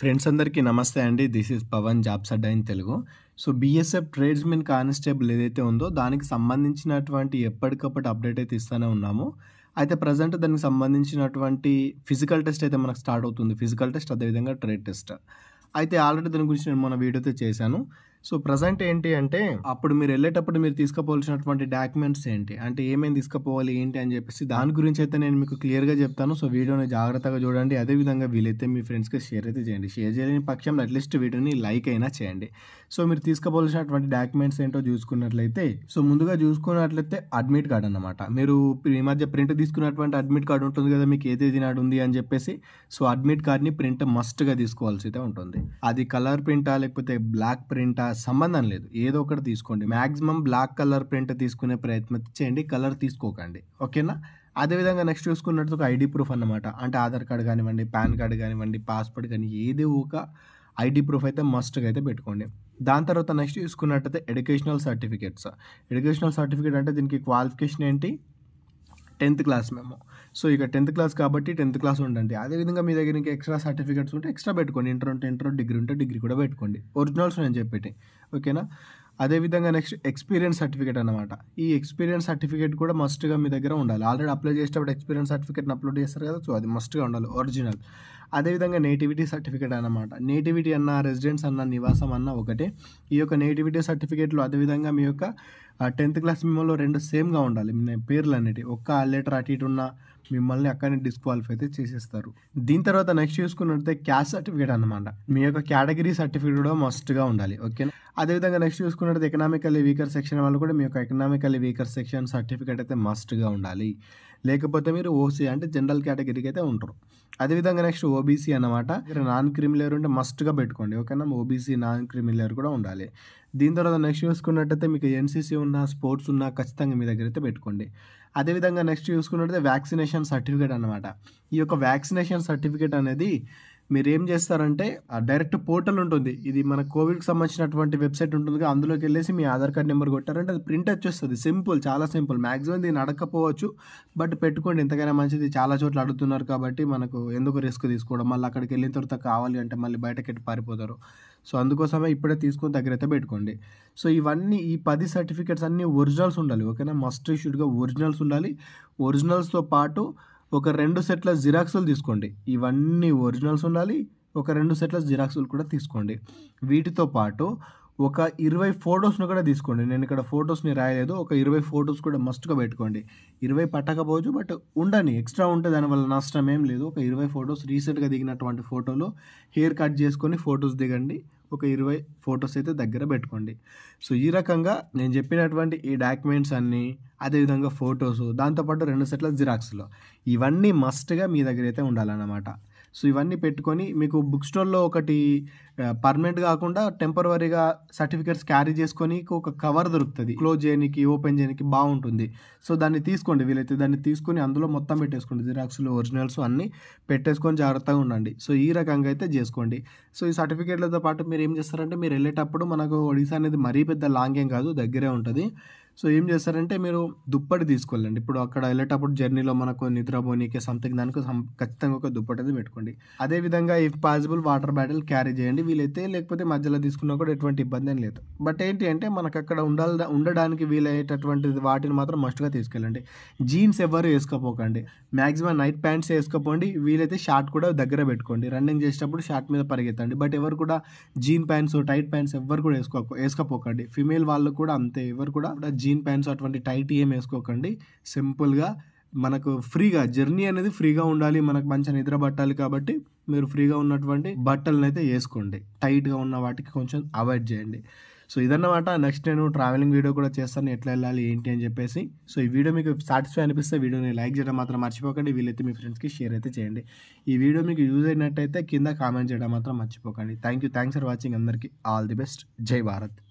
friends అందరికీ నమస్తే అండి this is Pavan jobs Adda in Telugu so BSF tradesmen constable ఏదైతే ఉందో దానికి సంబంధించినటువంటి ఎప్పటికప్పుడు అప్డేట్ అయితే ఇస్తూనే ఉన్నాము అయితే ప్రజెంట్ దానికి సంబంధించినటువంటి ఫిజికల్ టెస్ట్ అయితే మనకు స్టార్ట్ అవుతుంది ఫిజికల్ టెస్ట్ అదేవిధంగా ట్రేడ్ టెస్ట్ అయితే ఆల్రెడీ దాని గురించి నేను మన వీడియోతో చేశాను సో ప్రజెంట్ ఏంటి అంటే అప్పుడు మీరు వెళ్ళేటప్పుడు మీరు తీసుకోవాల్సినటువంటి డాక్యుమెంట్స్ ఏంటి అంటే ఏమేమి తీసుకుపోవాలి ఏంటి అని చెప్పేసి దాని గురించి అయితే నేను మీకు క్లియర్గా చెప్తాను సో వీడియోని జాగ్రత్తగా చూడండి అదేవిధంగా వీలైతే మీ ఫ్రెండ్స్కి షేర్ అయితే చేయండి షేర్ చేయలేని పక్షంలో అట్లీస్ట్ వీడియోని లైక్ అయినా చేయండి సో మీరు తీసుకోవాల్సినటువంటి డాక్యుమెంట్స్ ఏంటో చూసుకున్నట్లయితే సో ముందుగా చూసుకున్నట్లయితే అడ్మిట్ కార్డ్ అనమాట మీరు ఈ మధ్య ప్రింట్ తీసుకున్నటువంటి అడ్మిట్ కార్డు ఉంటుంది కదా మీకు ఏ తేదీ నాడు ఉంది అని చెప్పేసి సో అడ్మిట్ కార్డ్ని ప్రింట్ మస్ట్గా తీసుకోవాల్సి అయితే ఉంటుంది అది కలర్ ప్రింటా లేకపోతే బ్లాక్ ప్రింటా సంబంధం లేదు ఏదో ఒకటి తీసుకోండి మ్యాక్సిమం బ్లాక్ కలర్ ప్రింట్ తీసుకునే ప్రయత్నం చేయండి కలర్ తీసుకోకండి ఓకేనా అదేవిధంగా నెక్స్ట్ చూసుకున్నట్టు ఒక ఐడి ప్రూఫ్ అన్నమాట అంటే ఆధార్ కార్డ్ కానివ్వండి పాన్ కార్డ్ కానివ్వండి పాస్పోర్ట్ కానీ ఏదో ఒక ఐడి ప్రూఫ్ అయితే మస్ట్గా అయితే పెట్టుకోండి దాని తర్వాత నెక్స్ట్ చూసుకున్నట్టయితే ఎడ్యుకేషనల్ సర్టిఫికేట్స్ ఎడ్యుకేషనల్ సర్టిఫికేట్ అంటే దీనికి క్వాలిఫికేషన్ ఏంటి టెన్త్ క్లాస్ మేము సో ఇక టెన్త్ క్లాస్ కాబట్టి టెన్త్ క్లాస్ ఉండండి అదేవిధంగా మీ దగ్గర ఇంకా ఎక్స్ట్రా సర్టిఫికేట్స్ ఉంటే ఎక్స్ట్రా పెట్టుకోండి ఇంటర్ ఉంటే ఇంటర్ డిగ్రీ ఉంటే డిగ్రీ కూడా పెట్టుకోండి ఒరిజినల్స్ నేను చెప్పేటి ఓకేనా అదేవిధంగా నెక్స్ట్ ఎక్స్పీరియన్స్ సర్టిఫికేట్ అనమాట ఈ ఎక్స్పీరియన్స్ సర్టిఫికేట్ కూడా మస్ట్గా మీ దగ్గర ఉండాలి ఆల్రెడీ అప్లై చేసేటప్పుడు ఎక్స్పీరియన్స్ సర్టిఫికేట్ని అప్లోడ్ చేస్తారు కదా సో అది మస్ట్గా ఉండాలి ఒరిజినల్ అదేవిధంగా నేటివిటీ సర్టిఫికేట్ అనమాట నేటివిటీ అన్న రెసిడెన్స్ అన్న నివాసం అన్న ఒకటే ఈ యొక్క నేటివిటీ సర్టిఫికేట్లు అదేవిధంగా మీ యొక్క టెన్త్ క్లాస్ మిమ్మల్ని రెండు సేమ్గా ఉండాలి పేర్లు అనేటివి ఒక్క లెటర్ అటు ఇటు ఉన్న మిమ్మల్ని అక్కడనే డిస్క్వాలిఫై అయితే చేసేస్తారు దీని తర్వాత నెక్స్ట్ చూసుకున్నట్టే క్యాస్ట్ సర్టిఫికేట్ అనమాట మీ యొక్క కేటగిరీ సర్టిఫికేట్ కూడా మస్ట్గా ఉండాలి ఓకేనా అదేవిధంగా నెక్స్ట్ చూసుకున్నట్టు ఎకనామికల్లీ వీకర్ సెక్షన్ వాళ్ళు కూడా మీ యొక్క ఎకనామికల్లీ వీకర్ సెక్షన్ సర్టిఫికేట్ అయితే మస్ట్గా ఉండాలి లేకపోతే మీరు ఓసీ అంటే జనరల్ కేటగిరీకి అయితే ఉంటారు అదేవిధంగా నెక్స్ట్ ఓబీసీ అన్నమాట నాన్ క్రిమిలేయర్ ఉంటే మస్ట్గా పెట్టుకోండి ఓకేనా ఓబీసీ నాన్ క్రిమిలేయర్ కూడా ఉండాలి దీని తర్వాత నెక్స్ట్ చూసుకున్నట్టయితే మీకు ఎన్సీసీ ఉన్న స్పోర్ట్స్ ఉన్నా ఖచ్చితంగా మీ దగ్గర అయితే పెట్టుకోండి అదేవిధంగా నెక్స్ట్ చూసుకున్నట్టయితే వ్యాక్సినేషన్ సర్టిఫికేట్ అనమాట ఈ యొక్క వ్యాక్సినేషన్ సర్టిఫికేట్ అనేది మీరు ఏం చేస్తారంటే ఆ డైరెక్ట్ పోర్టల్ ఉంటుంది ఇది మన కోవిడ్కి సంబంధించినటువంటి వెబ్సైట్ ఉంటుంది అందులోకి వెళ్ళేసి మీ ఆధార్ కార్డ్ నెంబర్ కొట్టారంటే అది ప్రింట్ వచ్చేస్తుంది సింపుల్ చాలా సింపుల్ మ్యాక్సిమం దీన్ని అడగకపోవచ్చు బట్ పెట్టుకోండి ఎంతకైనా మంచిది చాలా చోట్ల అడుగుతున్నారు కాబట్టి మనకు ఎందుకు రిస్క్ తీసుకోవడం మళ్ళీ అక్కడికి వెళ్ళిన తర్వాత కావాలి అంటే మళ్ళీ బయటకెట్టి పారిపోతారు సో అందుకోసమే ఇప్పుడే తీసుకుని దగ్గరైతే పెట్టుకోండి సో ఇవన్నీ ఈ పది సర్టిఫికేట్స్ అన్నీ ఒరిజినల్స్ ఉండాలి ఓకేనా మస్ట్ ఇష్యూడ్గా ఒరిజినల్స్ ఉండాలి ఒరిజినల్స్తో పాటు ఒక రెండు సెట్ల జిరాక్సులు తీసుకోండి ఇవన్నీ ఒరిజినల్స్ ఉండాలి ఒక రెండు సెట్ల జిరాక్సులు కూడా తీసుకోండి వీటితో పాటు ఒక ఇరవై ఫొటోస్ను కూడా తీసుకోండి నేను ఇక్కడ ఫొటోస్ని రాయలేదు ఒక ఇరవై ఫొటోస్ కూడా మస్ట్గా పెట్టుకోండి ఇరవై పట్టకపోవచ్చు బట్ ఉండని ఎక్స్ట్రా ఉంటే దానివల్ల నష్టం ఏం లేదు ఒక ఇరవై ఫొటోస్ రీసెంట్గా దిగినటువంటి ఫోటోలు హెయిర్ కట్ చేసుకొని ఫొటోస్ దిగండి ఒక ఇరవై ఫొటోస్ అయితే దగ్గర పెట్టుకోండి సో ఈ రకంగా నేను చెప్పినటువంటి ఈ డాక్యుమెంట్స్ అన్నీ అదేవిధంగా ఫొటోస్ దాంతోపాటు రెండు సెట్ల జిరాక్స్లో ఇవన్నీ మస్ట్గా మీ దగ్గర అయితే ఉండాలన్నమాట సో ఇవన్నీ పెట్టుకొని మీకు బుక్ స్టోర్లో ఒకటి పర్మనెంట్ కాకుండా టెంపరవరీగా సర్టిఫికేట్స్ క్యారీ చేసుకొని ఒక కవర్ దొరుకుతుంది క్లోజ్ చేయడానికి ఓపెన్ చేయడానికి బాగుంటుంది సో దాన్ని తీసుకోండి వీలైతే దాన్ని తీసుకొని అందులో మొత్తం పెట్టేసుకోండి జిరాక్స్లు ఒరిజినల్స్ అన్నీ పెట్టేసుకొని జాగ్రత్తగా ఉండండి సో ఈ రకంగా అయితే చేసుకోండి సో ఈ సర్టిఫికేట్లతో పాటు మీరు ఏం చేస్తారంటే మీరు వెళ్ళేటప్పుడు మనకు ఒడిశా అనేది మరీ పెద్ద లాంగ్ ఏం కాదు దగ్గరే ఉంటుంది సో ఏం చేస్తారంటే మీరు దుప్పటి తీసుకెళ్ళండి ఇప్పుడు అక్కడ వెళ్ళేటప్పుడు జర్నీలో మనకు నిద్రపోనీకి సంథింగ్ దానికి ఖచ్చితంగా ఒక దుప్పటి అనేది పెట్టుకోండి అదేవిధంగా if possible water bottle carry చేయండి వీలైతే లేకపోతే మధ్యలో తీసుకున్నా కూడా ఎటువంటి ఇబ్బంది లేదు బట్ ఏంటి అంటే మనకు అక్కడ ఉండాలి ఉండడానికి వీలయ్యేటటువంటి వాటిని మాత్రం మస్ట్గా తీసుకెళ్ళండి జీన్స్ ఎవరు వేసుకోపోకండి మ్యాక్సిమం నైట్ ప్యాంట్స్ వేసుకోపోండి వీలైతే షార్ట్ కూడా దగ్గర పెట్టుకోండి రన్నింగ్ చేసేటప్పుడు షార్ట్ మీద పరిగెత్తండి బట్ ఎవరు కూడా జీన్ ప్యాంట్స్ టైట్ ప్యాంట్స్ ఎవరు కూడా వేసుకో వేసుకోపోకండి ఫిమేల్ వాళ్ళు కూడా అంతే ఎవరు కూడా జీన్ ప్యాంట్స్ అటువంటి టైట్ ఏం వేసుకోకండి సింపుల్గా మనకు ఫ్రీగా జర్నీ అనేది ఫ్రీగా ఉండాలి మనకు మంచి నిద్ర పట్టాలి కాబట్టి మీరు ఫ్రీగా ఉన్నటువంటి బట్టలను అయితే వేసుకోండి టైట్గా ఉన్న వాటికి కొంచెం అవాయిడ్ చేయండి సో ఇదన్నమాట నెక్స్ట్ నేను ట్రావెలింగ్ వీడియో కూడా చేస్తాను ఎట్లా వెళ్ళాలి ఏంటి అని చెప్పేసి సో ఈ వీడియో మీకు సాటిస్ఫై అనిపిస్తే వీడియోని లైక్ చేయడం మాత్రం మర్చిపోకండి వీళ్ళైతే మీ ఫ్రెండ్స్కి షేర్ అయితే చేయండి ఈ వీడియో మీకు యూజ్ అయినట్టయితే కింద కామెంట్ చేయడం మాత్రం మర్చిపోకండి thank you thanks for watching అందరికీ ఆల్ ది బెస్ట్ జై భారత్